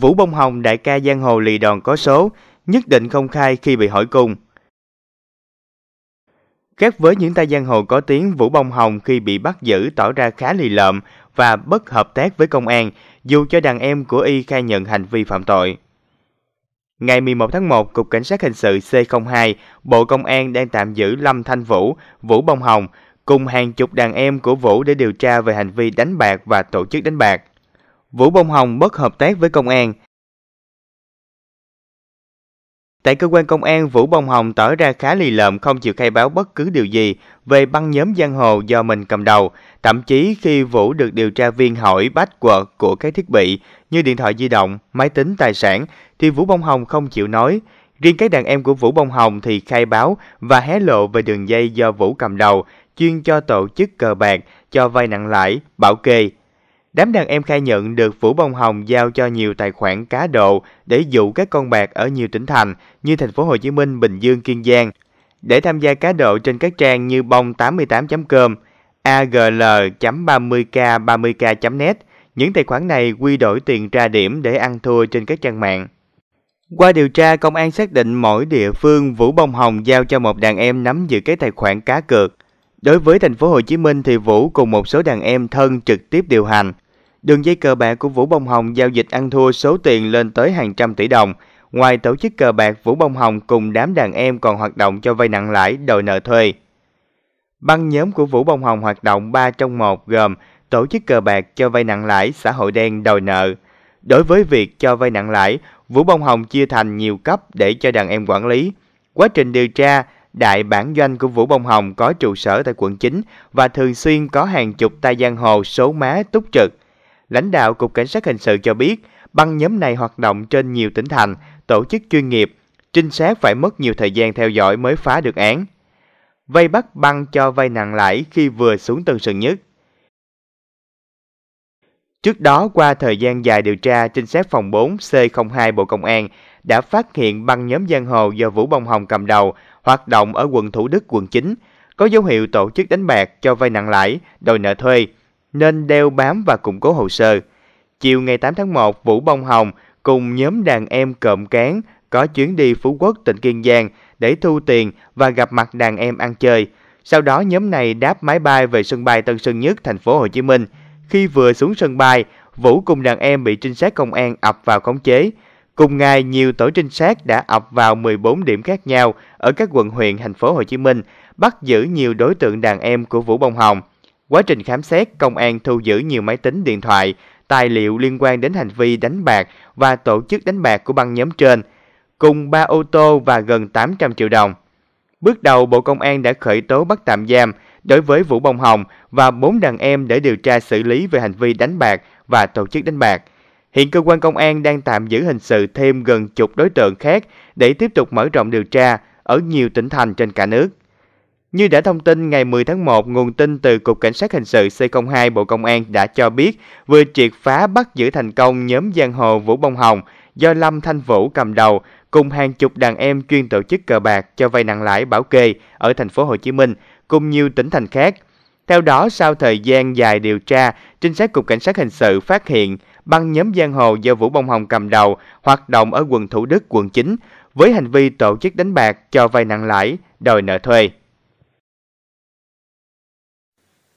Vũ Bông Hồng đại ca giang hồ lì đòn có số, nhất định không khai khi bị hỏi cung. Khác với những tay giang hồ có tiếng Vũ Bông Hồng khi bị bắt giữ tỏ ra khá lì lợm và bất hợp tác với công an, dù cho đàn em của y khai nhận hành vi phạm tội. Ngày 11 tháng 1, Cục Cảnh sát Hình sự C02, Bộ Công an đang tạm giữ Lâm Thanh Vũ, Vũ Bông Hồng, cùng hàng chục đàn em của Vũ để điều tra về hành vi đánh bạc và tổ chức đánh bạc. Vũ Bông Hồng bất hợp tác với công an. Tại cơ quan công an, Vũ Bông Hồng tỏ ra khá lì lợm không chịu khai báo bất cứ điều gì về băng nhóm giang hồ do mình cầm đầu. Thậm chí khi Vũ được điều tra viên hỏi bách quật của các thiết bị như điện thoại di động, máy tính, tài sản thì Vũ Bông Hồng không chịu nói. Riêng các đàn em của Vũ Bông Hồng thì khai báo và hé lộ về đường dây do Vũ cầm đầu, chuyên cho tổ chức cờ bạc, cho vay nặng lãi, bảo kê, Đám đàn em khai nhận được Vũ Bông Hồng giao cho nhiều tài khoản cá độ để dụ các con bạc ở nhiều tỉnh thành như thành phố Hồ Chí Minh, Bình Dương, Kiên Giang để tham gia cá độ trên các trang như bong88.com, agl.30k, 30k.net. Những tài khoản này quy đổi tiền ra điểm để ăn thua trên các trang mạng. Qua điều tra, công an xác định mỗi địa phương Vũ Bông Hồng giao cho một đàn em nắm giữ cái tài khoản cá cược. Đối với thành phố Hồ Chí Minh thì Vũ cùng một số đàn em thân trực tiếp điều hành. Đường dây cờ bạc của Vũ Bông Hồng giao dịch ăn thua số tiền lên tới hàng trăm tỷ đồng. Ngoài tổ chức cờ bạc, Vũ Bông Hồng cùng đám đàn em còn hoạt động cho vay nặng lãi, đòi nợ thuê. Băng nhóm của Vũ Bông Hồng hoạt động 3 trong 1 gồm tổ chức cờ bạc cho vay nặng lãi, xã hội đen đòi nợ. Đối với việc cho vay nặng lãi, Vũ Bông Hồng chia thành nhiều cấp để cho đàn em quản lý. Quá trình điều tra, đại bản doanh của Vũ Bông Hồng có trụ sở tại quận 9 và thường xuyên có hàng chục tay giang hồ số má túc trực – lãnh đạo Cục Cảnh sát Hình sự cho biết, băng nhóm này hoạt động trên nhiều tỉnh thành, tổ chức chuyên nghiệp, trinh sát phải mất nhiều thời gian theo dõi mới phá được án. Vây bắt băng cho vay nặng lãi khi vừa xuống Tân Sơn Nhất. Trước đó, qua thời gian dài điều tra, trinh sát phòng 4C02 Bộ Công an đã phát hiện băng nhóm giang hồ do Vũ Bông Hồng cầm đầu hoạt động ở quận Thủ Đức, quận 9, có dấu hiệu tổ chức đánh bạc cho vay nặng lãi, đòi nợ thuê, nên đeo bám và củng cố hồ sơ. Chiều ngày 8 tháng 1, Vũ Bông Hồng cùng nhóm đàn em cộm cán có chuyến đi Phú Quốc tỉnh Kiên Giang để thu tiền và gặp mặt đàn em ăn chơi. Sau đó nhóm này đáp máy bay về sân bay Tân Sơn Nhất, thành phố Hồ Chí Minh. Khi vừa xuống sân bay, Vũ cùng đàn em bị trinh sát công an ập vào khống chế. Cùng ngày, nhiều tổ trinh sát đã ập vào 14 điểm khác nhau ở các quận huyện thành phố Hồ Chí Minh, bắt giữ nhiều đối tượng đàn em của Vũ Bông Hồng. Quá trình khám xét, công an thu giữ nhiều máy tính điện thoại, tài liệu liên quan đến hành vi đánh bạc và tổ chức đánh bạc của băng nhóm trên, cùng 3 ô tô và gần 800 triệu đồng. Bước đầu, Bộ Công an đã khởi tố bắt tạm giam đối với Vũ Bông Hồng và bốn đàn em để điều tra xử lý về hành vi đánh bạc và tổ chức đánh bạc. Hiện cơ quan công an đang tạm giữ hình sự thêm gần chục đối tượng khác để tiếp tục mở rộng điều tra ở nhiều tỉnh thành trên cả nước. Như đã thông tin ngày 10 tháng 1, nguồn tin từ Cục Cảnh sát Hình sự C02 Bộ Công an đã cho biết vừa triệt phá bắt giữ thành công nhóm giang hồ Vũ Bông Hồng do Lâm Thanh Vũ cầm đầu cùng hàng chục đàn em chuyên tổ chức cờ bạc cho vay nặng lãi bảo kê ở thành phố Hồ Chí Minh cùng nhiều tỉnh thành khác. Theo đó, sau thời gian dài điều tra, trinh sát Cục Cảnh sát Hình sự phát hiện băng nhóm giang hồ do Vũ Bông Hồng cầm đầu hoạt động ở quận Thủ Đức, quận 9 với hành vi tổ chức đánh bạc cho vay nặng lãi, đòi nợ thuê.